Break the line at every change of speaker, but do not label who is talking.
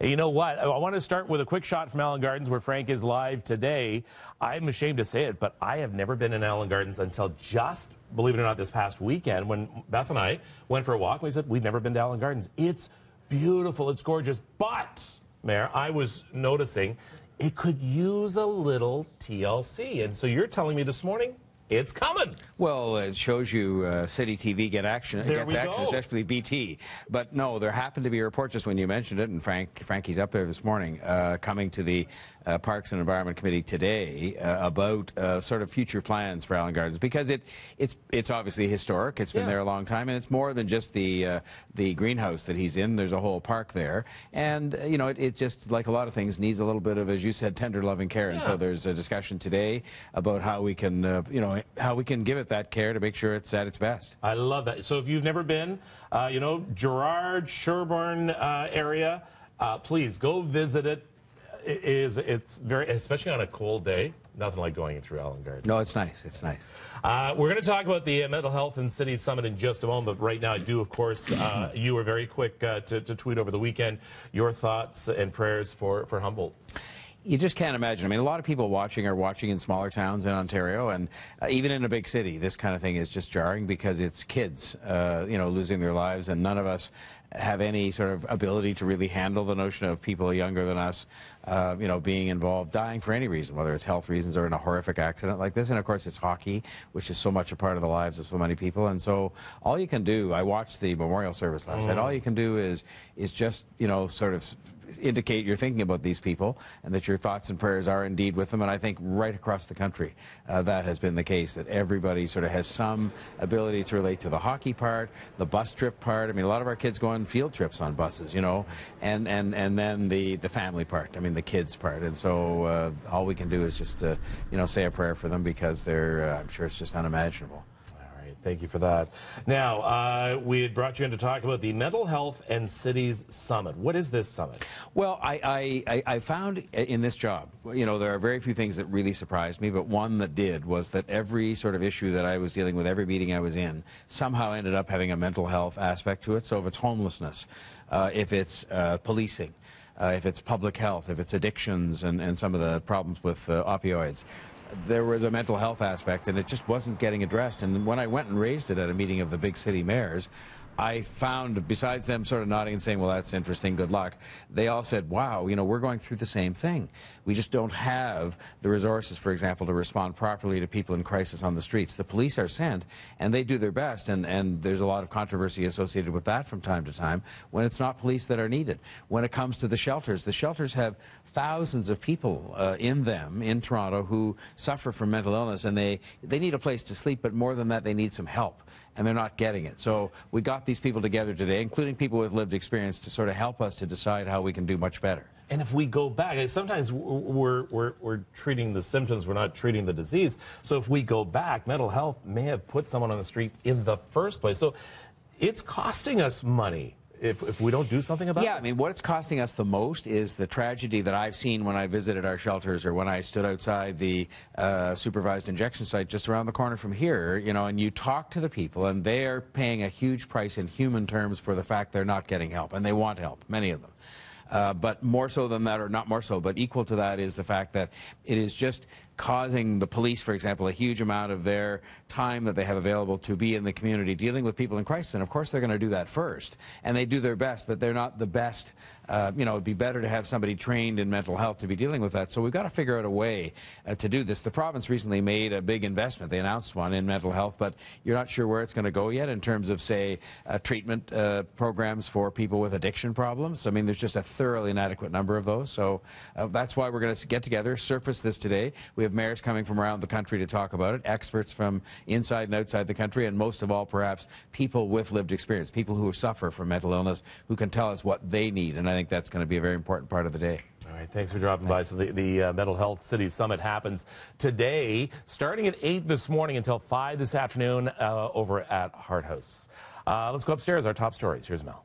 You know what? I want to start with a quick shot from Allen Gardens where Frank is live today. I'm ashamed to say it, but I have never been in Allen Gardens until just, believe it or not, this past weekend when Beth and I went for a walk. We said, we've never been to Allen Gardens. It's beautiful. It's gorgeous. But, Mayor, I was noticing it could use a little TLC. And so you're telling me this morning it's coming. Well, it shows you
uh, City TV get action, there gets action, especially BT. But no, there happened to be a report just when you mentioned it, and Frank Frankie's up there this morning, uh, coming to the uh, Parks and Environment Committee today uh, about uh, sort of future plans for Allen Gardens because it it's it's obviously historic. It's been yeah. there a long time, and it's more than just the uh, the greenhouse that he's in. There's a whole park there, and you know it, it, just like a lot of things needs a little bit of, as you said, tender loving care. And so there's a discussion today about how we can you know how we can give it that care to make sure it's at its
best. I love that. So if you've never been, uh, you know, Gerard, Sherburne uh, area, uh, please go visit it. it is it's very especially on a cold day nothing like going through Allen Gardens. No,
it's nice. It's nice.
Uh, we're going to talk about the uh, mental health in cities summit in just a moment. But right now, I do, of course, uh, you were very quick uh, to, to tweet over the weekend your thoughts and prayers for, for Humboldt you just can't imagine. I mean, a lot of people watching
are watching in smaller towns in Ontario, and uh, even in a big city, this kind of thing is just jarring because it's kids, uh, you know, losing their lives, and none of us have any sort of ability to really handle the notion of people younger than us, uh, you know, being involved, dying for any reason, whether it's health reasons or in a horrific accident like this. And of course, it's hockey, which is so much a part of the lives of so many people. And so, all you can do, I watched the memorial service last night. Oh. All you can do is is just you know, sort of indicate you're thinking about these people and that your thoughts and prayers are indeed with them. And I think right across the country, uh, that has been the case, that everybody sort of has some ability to relate to the hockey part, the bus trip part. I mean, a lot of our kids go on field trips on buses, you know, and, and, and then the, the family part, I mean, the kids part. And so uh, all we can do is just, uh, you know, say a prayer for them because they're, uh, I'm sure it's just unimaginable. Thank you for that.
Now, uh, we had brought you in to talk about the Mental Health and Cities Summit. What is this summit? Well, I, I, I found in this job, you know, there are very few things that
really surprised me, but one that did was that every sort of issue that I was dealing with, every meeting I was in, somehow ended up having a mental health aspect to it. So if it's homelessness, uh, if it's uh, policing, uh, if it's public health, if it's addictions and, and some of the problems with uh, opioids there was a mental health aspect, and it just wasn't getting addressed. And when I went and raised it at a meeting of the big city mayors, I found, besides them sort of nodding and saying, well, that's interesting, good luck, they all said, wow, you know, we're going through the same thing. We just don't have the resources, for example, to respond properly to people in crisis on the streets. The police are sent, and they do their best, and, and there's a lot of controversy associated with that from time to time when it's not police that are needed. When it comes to the shelters, the shelters have thousands of people uh, in them in Toronto who suffer from mental illness, and they, they need a place to sleep, but more than that, they need some help, and they're not getting it. So we got brought these people together today, including people with lived experience, to sort of help us to decide how we can do much better.
And if we go back, sometimes we're, we're, we're treating the symptoms, we're not treating the disease. So if we go back, mental health may have put someone on the street in the first place. So it's costing us money if, if we don't do something about yeah, it? Yeah, I mean, what
it's costing us the most is the tragedy that I've seen when I visited our shelters or when I stood outside the uh, supervised injection site just around the corner from here, you know, and you talk to the people and they're paying a huge price in human terms for the fact they're not getting help and they want help, many of them. Uh, but more so than that, or not more so, but equal to that is the fact that it is just causing the police, for example, a huge amount of their time that they have available to be in the community dealing with people in crisis. And of course, they're going to do that first. And they do their best, but they're not the best. Uh, you know, it'd be better to have somebody trained in mental health to be dealing with that. So we've got to figure out a way uh, to do this. The province recently made a big investment. They announced one in mental health, but you're not sure where it's going to go yet in terms of, say, uh, treatment uh, programs for people with addiction problems. I mean, there's just a thoroughly inadequate number of those. So uh, that's why we're going to get together, surface this today. We we have mayors coming from around the country to talk about it, experts from inside and outside the country, and most of all, perhaps, people with lived experience, people who suffer from mental illness, who can tell us what they need. And I
think that's going to be a very important part of the day. All right, thanks for dropping thanks. by. So the, the uh, Mental Health City Summit happens today, starting at 8 this morning until 5 this afternoon uh, over at Hart House. Uh, let's go upstairs, our top stories. Here's Mel.